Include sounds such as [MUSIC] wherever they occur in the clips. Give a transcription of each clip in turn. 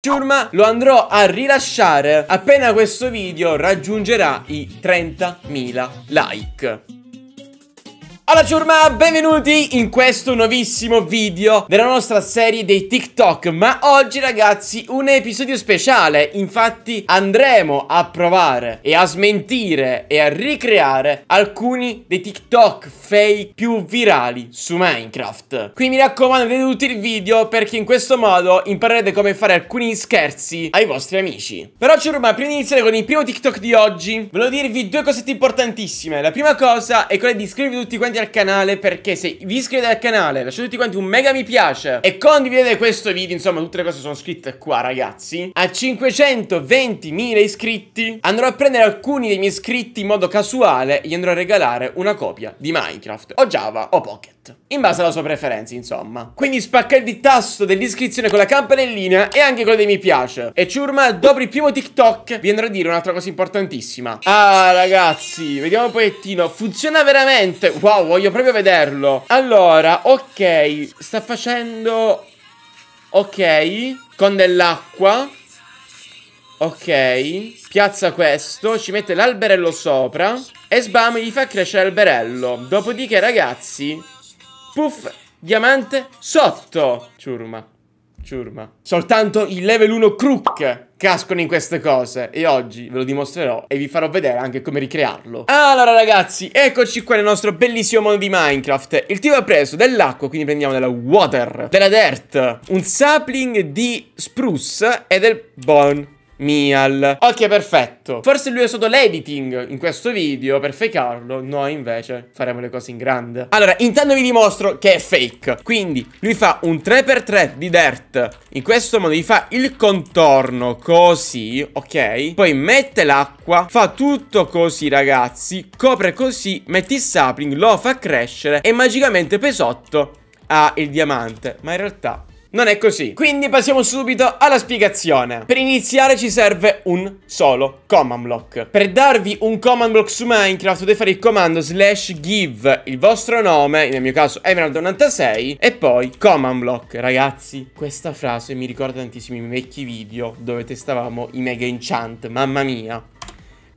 Ciurma lo andrò a rilasciare appena questo video raggiungerà i 30.000 like. Alla ciurma, benvenuti in questo nuovissimo video della nostra serie dei TikTok Ma oggi ragazzi un episodio speciale Infatti andremo a provare e a smentire e a ricreare alcuni dei TikTok fake più virali su Minecraft Quindi mi raccomando vedete tutti il video perché in questo modo imparerete come fare alcuni scherzi ai vostri amici Però ciurma, prima di iniziare con il primo TikTok di oggi Volevo dirvi due cosette importantissime La prima cosa è quella di iscrivervi tutti quanti iscriverti al canale perché se vi iscrivete al canale lasciate tutti quanti un mega mi piace e condividete questo video, insomma tutte le cose sono scritte qua ragazzi, a 520.000 iscritti andrò a prendere alcuni dei miei iscritti in modo casuale e gli andrò a regalare una copia di Minecraft o Java o Pocket in base alla sua preferenza, insomma. Quindi spacca il tasto dell'iscrizione con la campanellina e anche quello dei mi piace. E ciurma, dopo il primo TikTok vi andrò a dire un'altra cosa importantissima. Ah, ragazzi, vediamo un pochettino. Funziona veramente? Wow, voglio proprio vederlo. Allora, ok, sta facendo... Ok, con dell'acqua. Ok, piazza questo, ci mette l'alberello sopra e sbam gli fa crescere l'alberello. Dopodiché, ragazzi, Puff, diamante, sotto. Ciurma. Ciurma. Soltanto i level 1 crook cascono in queste cose e oggi ve lo dimostrerò e vi farò vedere anche come ricrearlo. Allora ragazzi, eccoci qua nel nostro bellissimo mondo di Minecraft. Il tipo ha preso dell'acqua, quindi prendiamo della water, della dirt, un sapling di spruce e del bone. Mial. Ok, perfetto. Forse lui ha usato l'editing in questo video per fakearlo. Noi invece faremo le cose in grande. Allora, intanto vi dimostro che è fake. Quindi lui fa un 3x3 di dirt. In questo modo gli fa il contorno così, ok? Poi mette l'acqua, fa tutto così ragazzi, copre così, mette il sapling, lo fa crescere e magicamente poi sotto ha il diamante. Ma in realtà non è così. Quindi passiamo subito alla spiegazione. Per iniziare ci serve un solo command block. Per darvi un command block su Minecraft dovete fare il comando slash give il vostro nome, nel mio caso Emerald96, e poi command block. Ragazzi, questa frase mi ricorda tantissimi miei vecchi video dove testavamo i mega enchant, mamma mia.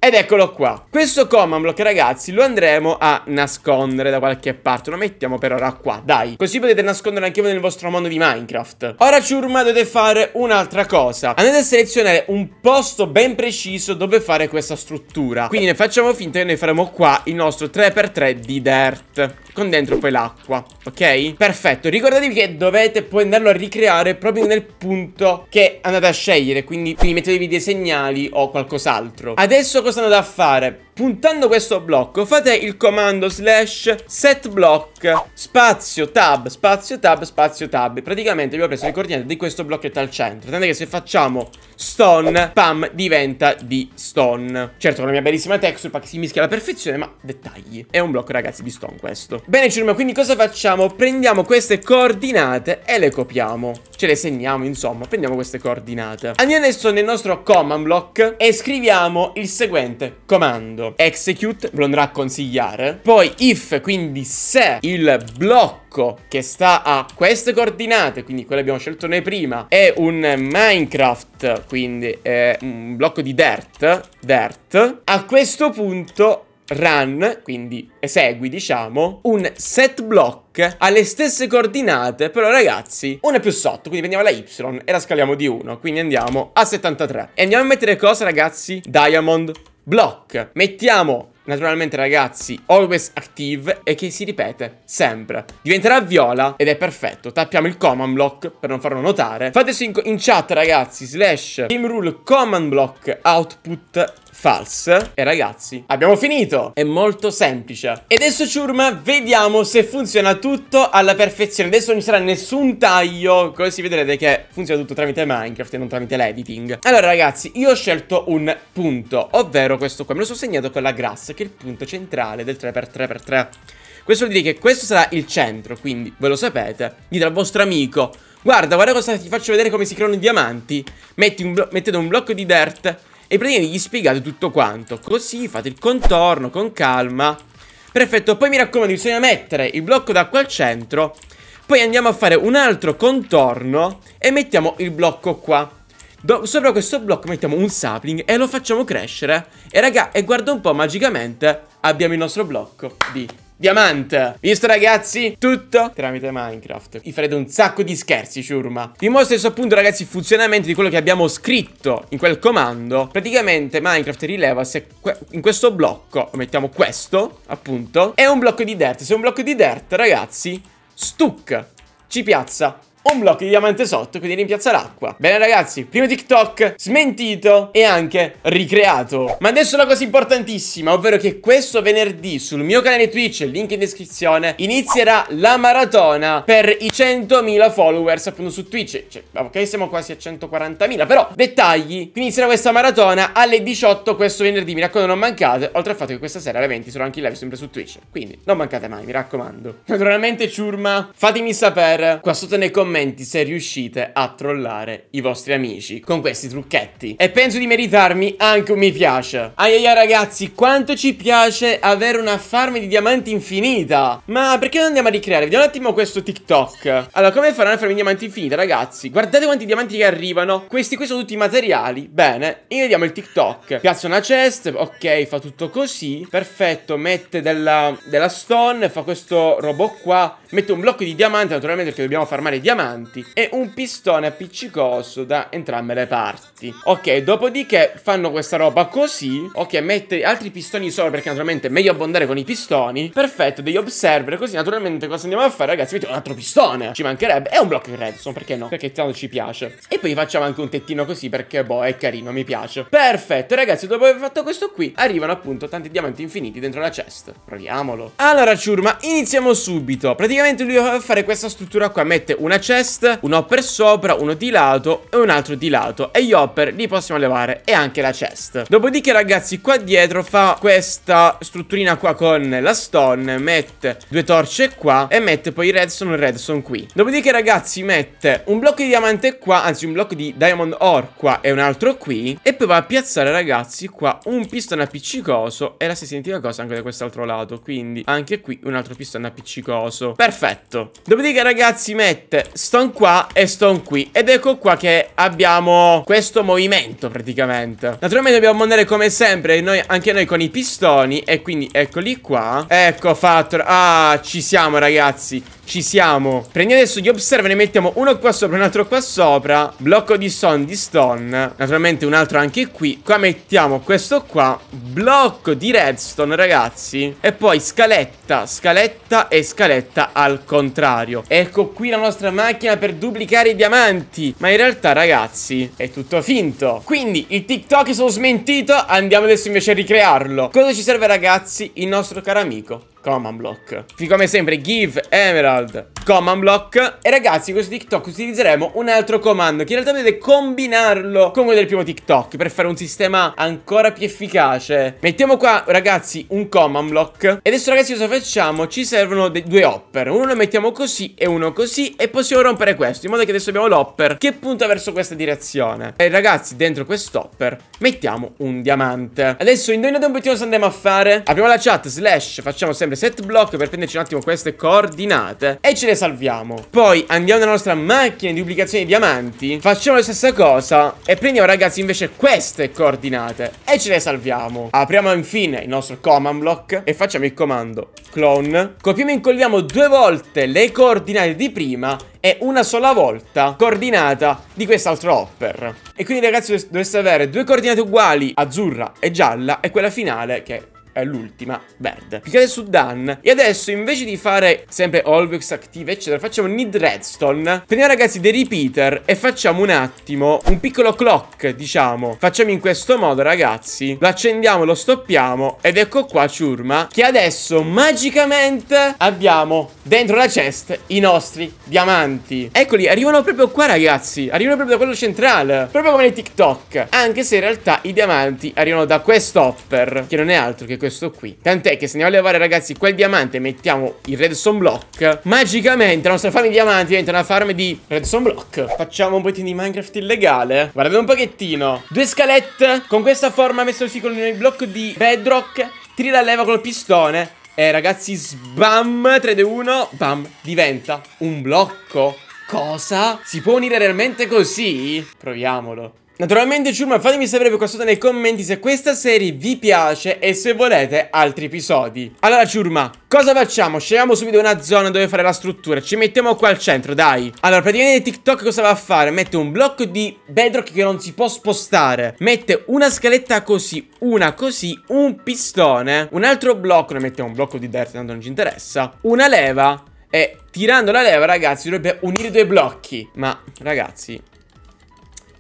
Ed eccolo qua. Questo command block, ragazzi, lo andremo a nascondere da qualche parte. Lo mettiamo per ora qua, dai. Così potete nascondere anche voi nel vostro mondo di Minecraft. Ora, ciurma, dovete fare un'altra cosa. Andate a selezionare un posto ben preciso dove fare questa struttura. Quindi ne facciamo finta che noi faremo qua il nostro 3x3 di dirt con dentro poi l'acqua, ok? Perfetto, ricordatevi che dovete poi andarlo a ricreare proprio nel punto che andate a scegliere, quindi, quindi mettetevi dei segnali o qualcos'altro. Adesso cosa andate a fare? puntando questo blocco fate il comando slash set block spazio tab spazio tab spazio tab praticamente abbiamo preso le coordinate di questo blocchetto al centro tant'è che se facciamo stone pam diventa di stone certo con la mia bellissima texture pack si mischia alla perfezione ma dettagli è un blocco ragazzi di stone questo bene ciurma quindi cosa facciamo prendiamo queste coordinate e le copiamo ce le segniamo, insomma, prendiamo queste coordinate. Andiamo adesso nel nostro command block e scriviamo il seguente comando. Execute, ve lo andrà a consigliare. Poi if, quindi se il blocco che sta a queste coordinate, quindi quelle abbiamo scelto noi prima, è un Minecraft, quindi è un blocco di dirt, dirt, a questo punto run, quindi esegui diciamo, un set block alle stesse coordinate, però ragazzi, una più sotto, quindi prendiamo la y e la scaliamo di 1, quindi andiamo a 73. E andiamo a mettere cosa ragazzi? Diamond block. Mettiamo naturalmente ragazzi always active e che si ripete sempre diventerà viola ed è perfetto tappiamo il command block per non farlo notare fateci in, in chat ragazzi slash game rule command block output false. E ragazzi, abbiamo finito. È molto semplice. E adesso ciurma, vediamo se funziona tutto alla perfezione. Adesso non ci sarà nessun taglio, così vedrete che funziona tutto tramite Minecraft e non tramite l'editing. Allora ragazzi, io ho scelto un punto, ovvero questo qua. Me lo sono segnato con la grass, che è il punto centrale del 3x3x3. Questo vuol dire che questo sarà il centro, quindi ve lo sapete. Dite al vostro amico, guarda, guarda cosa ti faccio vedere come si creano i diamanti. Metti un mettete un blocco di dirt e praticamente gli spiegate tutto quanto Così fate il contorno con calma Perfetto, poi mi raccomando bisogna mettere il blocco d'acqua al centro Poi andiamo a fare un altro contorno E mettiamo il blocco qua Do Sopra questo blocco mettiamo un sapling e lo facciamo crescere E raga, e guarda un po' magicamente abbiamo il nostro blocco di diamante Visto ragazzi? Tutto tramite Minecraft Vi farete un sacco di scherzi ciurma Vi mostro adesso appunto ragazzi il funzionamento di quello che abbiamo scritto in quel comando Praticamente Minecraft rileva se que in questo blocco Mettiamo questo appunto È un blocco di dirt Se è un blocco di dirt ragazzi Stuck Ci piazza un blocco di diamante sotto, quindi rimpiazza l'acqua. Bene ragazzi, primo TikTok smentito e anche ricreato. Ma adesso una cosa importantissima, ovvero che questo venerdì sul mio canale Twitch, link in descrizione, inizierà la maratona per i 100.000 followers appunto su Twitch. Cioè, ok, siamo quasi a 140.000, però dettagli. Inizierà questa maratona alle 18 questo venerdì, mi raccomando non mancate, oltre al fatto che questa sera alle 20 sono anche in live sempre su Twitch, quindi non mancate mai, mi raccomando. Naturalmente ciurma, fatemi sapere qua sotto nei commenti commenti se riuscite a trollare i vostri amici con questi trucchetti. E penso di meritarmi anche un mi piace. Aiaia ragazzi, quanto ci piace avere una farm di diamanti infinita. Ma perché non andiamo a ricreare? Vediamo un attimo questo TikTok. Allora, come fare una farm di diamanti infinita, ragazzi? Guardate quanti diamanti che arrivano. Questi qui sono tutti i materiali. Bene, e vediamo il TikTok. Piazza una chest, ok, fa tutto così. Perfetto, mette della, della stone, fa questo robot qua Metto un blocco di diamante, naturalmente perché dobbiamo farmare diamanti, e un pistone appiccicoso da entrambe le parti. Ok, dopodiché fanno questa roba così. Ok, mette altri pistoni solo perché naturalmente è meglio abbondare con i pistoni. Perfetto, degli observer, così naturalmente cosa andiamo a fare, ragazzi? Mettiamo un altro pistone, ci mancherebbe. E un blocco di redstone, perché no? Perché tanto ci piace. E poi facciamo anche un tettino così perché, boh, è carino, mi piace. Perfetto, ragazzi, dopo aver fatto questo qui, arrivano appunto tanti diamanti infiniti dentro la chest. Proviamolo. Allora, ciurma, iniziamo subito. Praticamente praticamente lui doveva fare questa struttura qua Mette una chest, un hopper sopra, uno di lato e un altro di lato E gli hopper li possiamo levare e anche la chest Dopodiché ragazzi qua dietro fa questa strutturina qua con la stone Mette due torce qua e mette poi redstone e redstone qui Dopodiché ragazzi mette un blocco di diamante qua Anzi un blocco di diamond ore qua e un altro qui E poi va a piazzare ragazzi qua un pistone appiccicoso E la stessa identica cosa anche da quest'altro lato Quindi anche qui un altro pistone appiccicoso Perfetto Perfetto Dopodiché ragazzi mette stone qua e stone qui Ed ecco qua che abbiamo questo movimento praticamente Naturalmente dobbiamo andare come sempre noi, Anche noi con i pistoni E quindi eccoli qua Ecco fatto Ah ci siamo ragazzi ci siamo Prendiamo adesso gli observer Ne mettiamo uno qua sopra Un altro qua sopra Blocco di stone di stone Naturalmente un altro anche qui Qua mettiamo questo qua Blocco di redstone ragazzi E poi scaletta Scaletta e scaletta al contrario Ecco qui la nostra macchina per duplicare i diamanti Ma in realtà ragazzi È tutto finto Quindi il TikTok sono smentito Andiamo adesso invece a ricrearlo Cosa ci serve ragazzi? Il nostro caro amico Command block. Quindi come sempre, give emerald Command block E ragazzi questo TikTok utilizzeremo un altro comando Che in realtà dovete combinarlo con quello del primo TikTok Per fare un sistema ancora più efficace Mettiamo qua ragazzi un command block E adesso ragazzi cosa facciamo? Ci servono due hopper Uno lo mettiamo così e uno così E possiamo rompere questo In modo che adesso abbiamo l'hopper Che punta verso questa direzione E ragazzi dentro quest'hopper mettiamo un diamante Adesso indovinate un pochino cosa andiamo a fare Apriamo la chat slash Facciamo sempre set block per prenderci un attimo queste coordinate E ce le le salviamo Poi andiamo nella nostra macchina di duplicazione di diamanti Facciamo la stessa cosa E prendiamo ragazzi invece queste coordinate E ce le salviamo Apriamo infine il nostro command block E facciamo il comando clone Copiamo e incolliamo due volte le coordinate di prima e una sola volta coordinata di quest'altro hopper. E quindi ragazzi dovreste avere due coordinate uguali, azzurra e gialla, e quella finale che è l'ultima verde. Cliccate su Done. E adesso invece di fare sempre Always Active eccetera facciamo Need Redstone. Prendiamo ragazzi dei repeater e facciamo un attimo un piccolo clock diciamo. Facciamo in questo modo ragazzi. Lo accendiamo, lo stoppiamo ed ecco qua ciurma che adesso magicamente abbiamo dentro la chest i nostri diamanti. Eccoli arrivano proprio qua ragazzi. Arrivano proprio da quello centrale. Proprio come nei TikTok. Anche se in realtà i diamanti arrivano da questo quest'hopper che non è altro che questo qui Tant'è che se andiamo a levare ragazzi quel diamante Mettiamo il redstone block Magicamente la nostra farm di diamanti diventa una farm di redstone block Facciamo un pochettino di Minecraft illegale Guardate un pochettino Due scalette Con questa forma messo il con il blocco di bedrock Tira la leva col pistone E ragazzi sbam 3, 2, 1 Bam Diventa un blocco Cosa? Si può unire realmente così? Proviamolo Naturalmente ciurma fatemi sapere per questo nei commenti se questa serie vi piace e se volete altri episodi Allora ciurma, cosa facciamo? Scegliamo subito una zona dove fare la struttura Ci mettiamo qua al centro, dai Allora praticamente TikTok cosa va a fare? Mette un blocco di bedrock che non si può spostare Mette una scaletta così, una così, un pistone Un altro blocco, ne mettiamo un blocco di dirt, tanto non ci interessa Una leva e tirando la leva ragazzi dovrebbe unire i due blocchi Ma ragazzi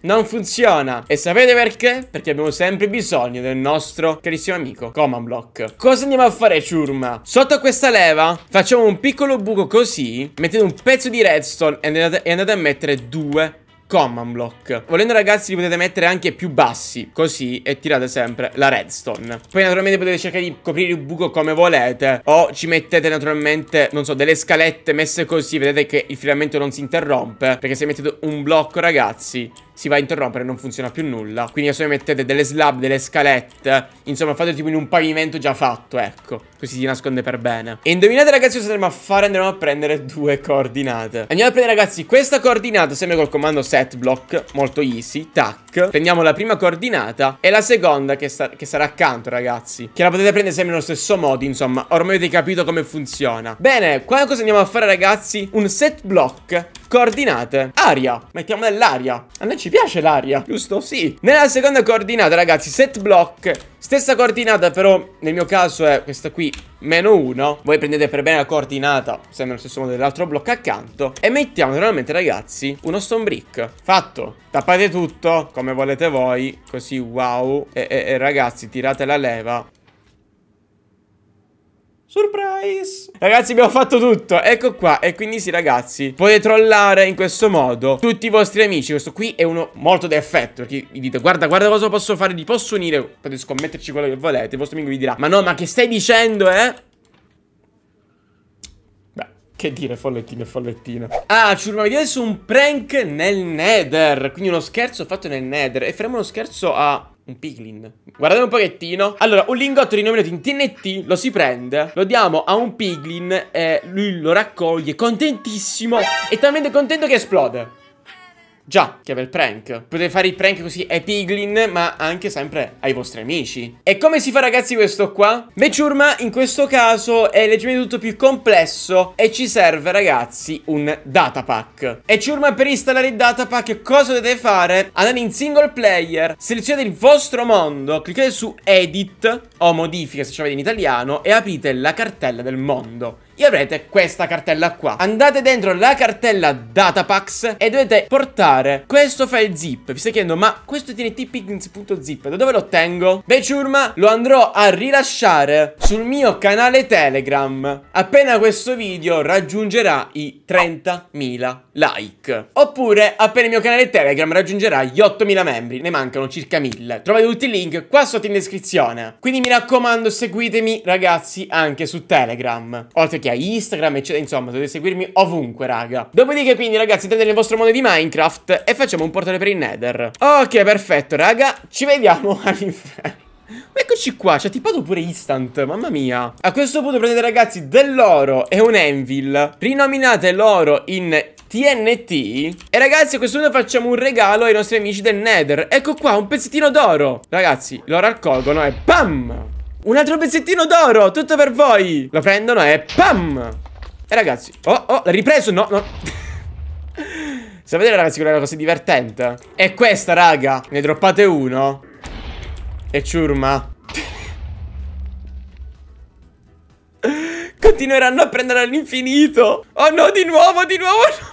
non funziona. E sapete perché? Perché abbiamo sempre bisogno del nostro carissimo amico Command Block. Cosa andiamo a fare, ciurma? Sotto questa leva facciamo un piccolo buco così, mettete un pezzo di redstone e andate, e andate a mettere due command block Volendo ragazzi li potete mettere anche più bassi Così e tirate sempre la redstone Poi naturalmente potete cercare di coprire il buco come volete O ci mettete naturalmente, non so, delle scalette messe così Vedete che il filamento non si interrompe Perché se mettete un blocco ragazzi si va a interrompere, non funziona più nulla. Quindi adesso mettete delle slab, delle scalette, insomma fate tipo in un pavimento già fatto, ecco. Così si nasconde per bene. E indovinate ragazzi cosa andremo a fare? Andremo a prendere due coordinate. Andiamo a prendere ragazzi questa coordinata sempre col comando set block, molto easy, tac. Prendiamo la prima coordinata e la seconda che, sa che sarà accanto ragazzi. Che la potete prendere sempre nello stesso modo, insomma, ormai avete capito come funziona. Bene, qua cosa andiamo a fare ragazzi? Un set block coordinate Aria Mettiamo nell'aria A noi ci piace l'aria Giusto? Sì Nella seconda coordinata ragazzi Set block Stessa coordinata però nel mio caso è questa qui Meno 1 Voi prendete per bene la coordinata Sempre lo stesso modo dell'altro blocco accanto E mettiamo normalmente ragazzi Uno stone brick Fatto Tappate tutto come volete voi Così wow e, e, e ragazzi tirate la leva Surprise! Ragazzi abbiamo fatto tutto, ecco qua E quindi sì ragazzi, potete trollare in questo modo Tutti i vostri amici Questo qui è uno molto d'effetto Perché vi dite, guarda, guarda cosa posso fare, Vi posso unire Potete scommetterci quello che volete Il vostro amico vi dirà, ma no, ma che stai dicendo, eh? Che dire, follettino e follettino. Ah, ci urma adesso un prank nel Nether. Quindi uno scherzo fatto nel Nether. E faremo uno scherzo a un piglin. Guardate un pochettino. Allora, un lingotto rinominato in TNT lo si prende, lo diamo a un piglin e lui lo raccoglie contentissimo e talmente contento che esplode. Già, che bel prank. Potete fare i prank così ai piglin, ma anche sempre ai vostri amici. E come si fa ragazzi questo qua? Meciurma in questo caso è leggermente tutto più complesso e ci serve ragazzi un datapack. E ciurma per installare il datapack cosa dovete fare? Andate in single player, selezionate il vostro mondo, cliccate su edit o modifica se ci avete in italiano e aprite la cartella del mondo e avrete questa cartella qua. Andate dentro la cartella Datapax e dovete portare questo file zip. Vi stai chiedendo, ma questo tntpiggins.zip da dove lo ottengo? Beh, ciurma, lo andrò a rilasciare sul mio canale Telegram appena questo video raggiungerà i 30.000 like. Oppure appena il mio canale Telegram raggiungerà gli 8.000 membri, ne mancano circa 1.000. Trovate tutti i link qua sotto in descrizione. Quindi mi raccomando, seguitemi ragazzi anche su Telegram. Oltre che ha Instagram, eccetera. Insomma, dovete seguirmi ovunque, raga. Dopodiché, quindi, ragazzi, prendete nel vostro mondo di Minecraft e facciamo un portale per il Nether. Ok, perfetto, raga. Ci vediamo [LAUGHS] all'inferno. Ma Eccoci qua, ci ha tippato pure instant, mamma mia A questo punto prendete ragazzi dell'oro e un anvil Rinominate l'oro in TNT E ragazzi a questo punto facciamo un regalo ai nostri amici del Nether Ecco qua, un pezzettino d'oro Ragazzi, loro raccolgono e PAM! Un altro pezzettino d'oro, tutto per voi Lo prendono e pam E ragazzi, oh, oh, l'ha ripreso? No, no [LAUGHS] Sapete ragazzi quella cosa divertente? È questa raga, ne droppate uno E ciurma [LAUGHS] Continueranno a prendere all'infinito Oh no, di nuovo, di nuovo no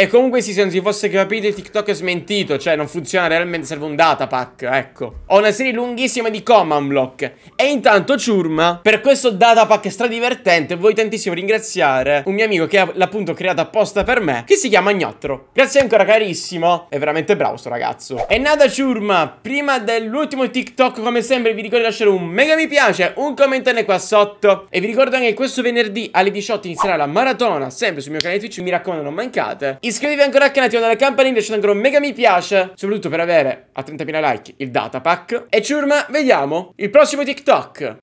e comunque sì, se non si fosse capito il TikTok è smentito, cioè non funziona realmente, serve un datapack, ecco. Ho una serie lunghissima di command block. E intanto ciurma, per questo datapack stradivertente voglio tantissimo ringraziare un mio amico che l'ha appunto creato apposta per me, che si chiama Gnottro. Grazie ancora carissimo, è veramente bravo sto ragazzo. E nada ciurma, prima dell'ultimo TikTok come sempre vi ricordo di lasciare un mega mi piace, un commento qua sotto. E vi ricordo anche che questo venerdì alle 18 inizierà la maratona, sempre sul mio canale Twitch, mi raccomando non mancate. Iscrivetevi ancora al canale, attivate la campanella, lasciate ancora un mega mi piace, soprattutto per avere a 30.000 like il datapack. E ciurma, vediamo il prossimo TikTok.